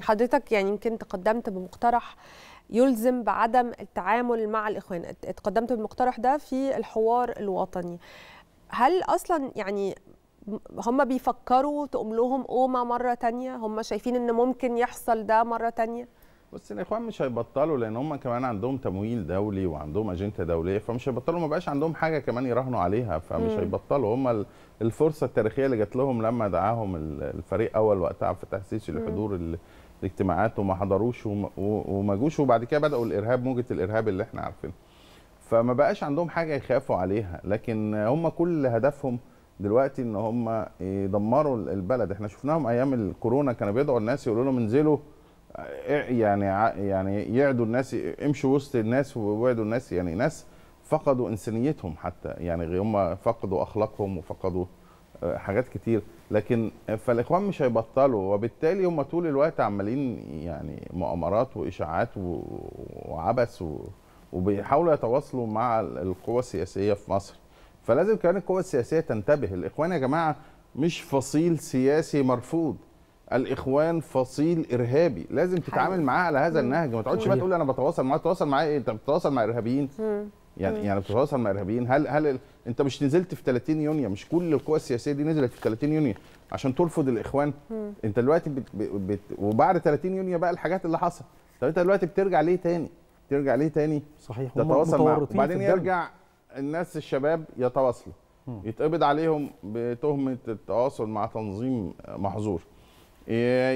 حضرتك يعني يمكن تقدمت بمقترح يلزم بعدم التعامل مع الاخوان اتقدمت بالمقترح ده في الحوار الوطني هل اصلا يعني هم بيفكروا تقوم لهم قومة مرة تانية هم شايفين ان ممكن يحصل ده مرة تانية بس الاخوان مش هيبطلوا لان هم كمان عندهم تمويل دولي وعندهم اجنده دوليه فمش هيبطلوا ما بقاش عندهم حاجه كمان يراهنوا عليها فمش مم. هيبطلوا هم الفرصه التاريخيه اللي جات لهم لما دعاهم الفريق اول وقتها عبد الفتاح السيسي لحضور الاجتماعات وما حضروش وما جوش وبعد كده بداوا الارهاب موجه الارهاب اللي احنا عارفينها فما بقاش عندهم حاجه يخافوا عليها لكن هم كل هدفهم دلوقتي ان هم يدمروا البلد احنا شفناهم ايام الكورونا كانوا بيدعوا الناس يقولوا لهم انزلوا يعني يعني يعدوا الناس امشوا وسط الناس ويعدوا الناس يعني ناس فقدوا انسانيتهم حتى يعني هم فقدوا اخلاقهم وفقدوا آه، حاجات كتير لكن فالاخوان مش هيبطلوا وبالتالي هم طول الوقت عمالين يعني مؤامرات واشاعات وعبث وبيحاولوا يتواصلوا مع القوى السياسيه في مصر فلازم كمان القوى السياسيه تنتبه الاخوان يا جماعه مش فصيل سياسي مرفوض الاخوان فصيل ارهابي لازم تتعامل معاه على هذا النهج ما تقعدش بقى تقول انا بتواصل معاه تتواصل معاه ايه انت بتتواصل مع ارهابيين يعني يعني بتتواصل مع ارهابيين هل هل انت مش نزلت في 30 يونيو مش كل القوى السياسيه دي نزلت في 30 يونيو عشان ترفض الاخوان انت دلوقتي بت... بت... وبعد 30 يونيو بقى الحاجات اللي حصلت طب انت دلوقتي بترجع ليه تاني ترجع ليه تاني صحيح تتواصل مع وبعدين يرجع الناس الشباب يتواصلوا يتقبض عليهم بتهمه التواصل مع تنظيم محظور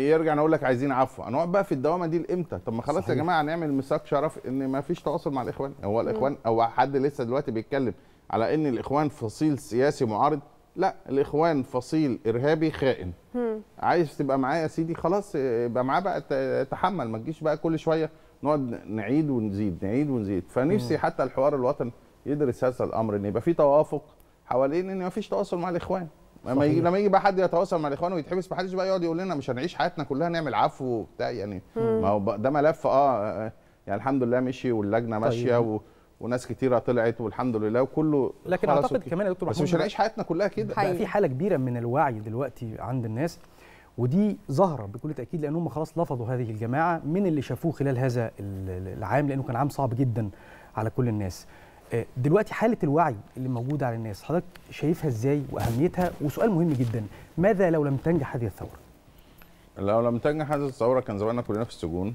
يرجع نقول لك عايزين عفو هنقعد بقى في الدوامه دي لامتى طب ما خلاص يا جماعه هنعمل ميثاق شرف ان ما فيش تواصل مع الاخوان هو الاخوان او حد لسه دلوقتي بيتكلم على ان الاخوان فصيل سياسي معارض لا الاخوان فصيل ارهابي خائن مم. عايز تبقى معاه يا سيدي خلاص يبقى معاه بقى تحمل ما تجيش بقى كل شويه نقعد نعيد ونزيد نعيد ونزيد فنفسي مم. حتى الحوار الوطني يدرس هذا الامر ان يبقى في توافق حوالين ان ما فيش تواصل مع الاخوان لما يجي لما يجي بقى حد يتواصل مع الاخوان ويتحبس ما حدش بقى يقعد يقول لنا مش هنعيش حياتنا كلها نعمل عفو وبتاع يعني ما هو ده ملف آه،, آه،, اه يعني الحمد لله مشي واللجنه طيب. ماشيه و... وناس كتيره طلعت والحمد لله وكله لكن اعتقد كمان يا دكتور بس مش هنعيش حياتنا كلها كده بقى في حاله كبيره من الوعي دلوقتي عند الناس ودي ظاهره بكل تاكيد لان هم خلاص لفظوا هذه الجماعه من اللي شافوه خلال هذا العام لانه كان عام صعب جدا على كل الناس آه، دلوقتي حاله الوعي اللي موجوده على الناس حضرتك شايفها ازاي واهميتها وسؤال مهم جدا ماذا لو لم تنجح هذه الثوره لو لم تنجح هذه الثوره كان زماننا كلنا في السجون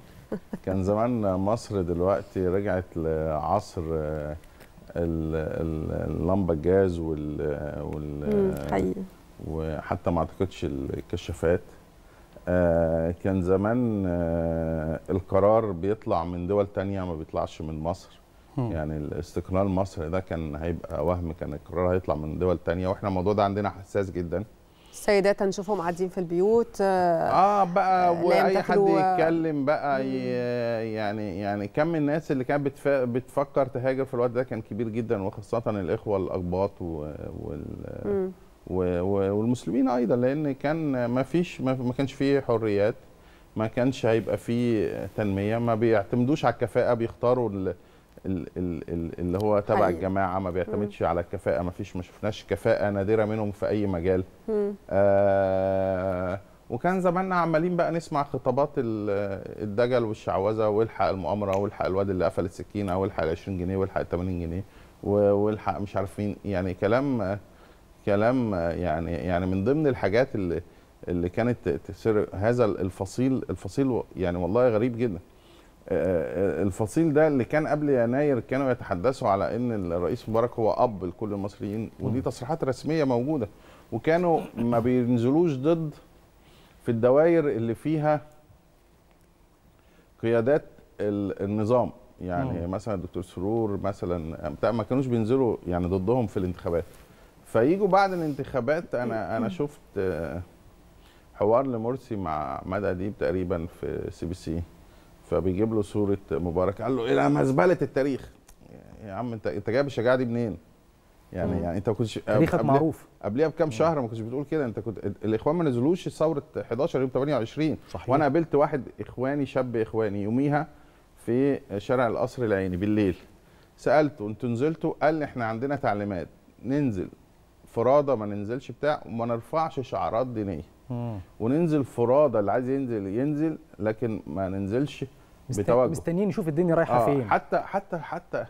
كان زمان مصر دلوقتي رجعت لعصر اللمبه الجاز وال, وال وحتى ما اعتقدش الكشافات آه، كان زمان آه، القرار بيطلع من دول تانية ما بيطلعش من مصر يعني الاستقلال مصر ده كان هيبقى وهم كان القرار هيطلع من دول تانية واحنا الموضوع ده عندنا حساس جدا السيدات هنشوفهم قاعدين في البيوت اه, آه، بقى آه، واي حد آه، يتكلم بقى يعني يعني كم الناس اللي كانت بتفكر تهاجر في الوقت ده كان كبير جدا وخاصه الاخوه الاقباط وال والمسلمين ايضا لان كان ما فيش ما كانش فيه حريات ما كانش هيبقى فيه تنميه ما بيعتمدوش على الكفاءه بيختاروا اللي هو تبع الجماعه ما بيعتمدش على الكفاءه ما فيش ما شفناش كفاءه نادره منهم في اي مجال آه، وكان زماننا عمالين بقى نسمع خطابات الدجل والشعوذه والحق المؤامره والحق الواد اللي قفل السكينه والحق ال 20 جنيه والحق ال 80 جنيه والحق مش عارف مين يعني كلام كلام يعني يعني من ضمن الحاجات اللي اللي كانت تسر هذا الفصيل الفصيل يعني والله غريب جدا الفصيل ده اللي كان قبل يناير كانوا يتحدثوا على ان الرئيس مبارك هو اب لكل المصريين ودي تصريحات رسميه موجوده وكانوا ما بينزلوش ضد في الدوائر اللي فيها قيادات النظام يعني مم. مثلا الدكتور سرور مثلا ما كانوش بينزلوا يعني ضدهم في الانتخابات فيجوا بعد الانتخابات انا انا شفت حوار لمرسي مع مدى اديب تقريبا في سي بي سي فبيجيب له صوره مبارك قال له الى مزبله التاريخ يا عم انت انت جايب الشجاعه دي منين؟ يعني مم. يعني انت ما كنتش تاريخك معروف قبليها بكام شهر ما كنتش بتقول كده انت كنت الاخوان ما نزلوش ثوره 11 يوم 28 صحيح. وانا قابلت واحد اخواني شاب اخواني يوميها في شارع القصر العيني بالليل سالته انتوا نزلتوا قال لي احنا عندنا تعليمات ننزل فرادة ما ننزلش بتاع وما نرفعش شعارات دينية وننزل فرادة اللي عايز ينزل ينزل لكن ما ننزلش بتوجه مستنيين نشوف الدنيا رايحة آه فين حتى حتى حتى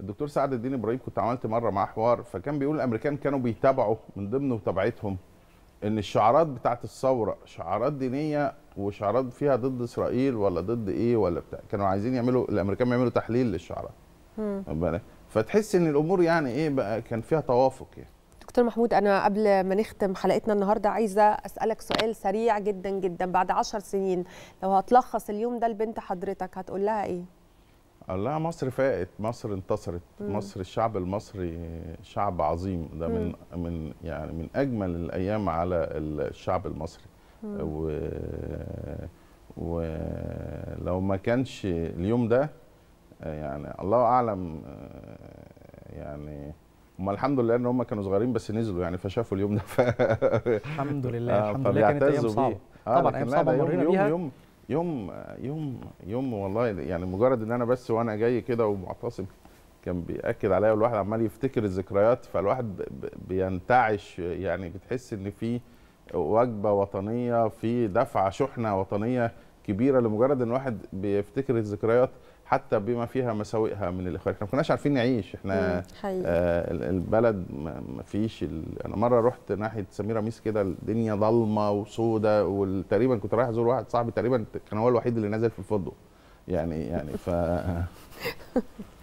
الدكتور سعد الدين ابراهيم كنت عملت مره معاه حوار فكان بيقول الامريكان كانوا بيتابعوا من ضمن متابعتهم ان الشعارات بتاعه الثوره شعارات دينيه وشعارات فيها ضد اسرائيل ولا ضد ايه ولا بتاع كانوا عايزين يعملوا الامريكان يعملوا تحليل للشعارات فتحس ان الامور يعني ايه بقى كان فيها توافق يعني دكتور محمود انا قبل ما نختم حلقتنا النهارده عايزه اسالك سؤال سريع جدا جدا بعد عشر سنين لو هتلخص اليوم ده لبنت حضرتك هتقول لها ايه لا مصر فاقت مصر انتصرت مم. مصر الشعب المصري شعب عظيم ده من مم. من يعني من اجمل الايام على الشعب المصري و ولو ما كانش اليوم ده يعني الله اعلم آه، يعني هم الحمد لله ان هم كانوا صغيرين بس نزلوا يعني فشافوا اليوم ده ف... الحمد لله آه الحمد لله كانت ايام صعبه آه طبعا ايام صعبه مرينا بيها يوم يوم يوم يوم والله يعني مجرد ان انا بس وانا جاي كده ومعتصم كان بياكد عليا والواحد عمال يفتكر الذكريات فالواحد بينتعش يعني بتحس ان في وجبه وطنيه في دفعه شحنه وطنيه كبيره لمجرد ان الواحد بيفتكر الذكريات حتى بما فيها مساوئها من الاخراج احنا ما كناش عارفين نعيش احنا آه البلد ما فيش ال... انا مره رحت ناحيه سميره ميس كده الدنيا ضلمه وسودة وتقريبا كنت رايح ازور واحد صاحبي تقريبا كان هو الوحيد اللي نازل في الفضه يعني يعني ف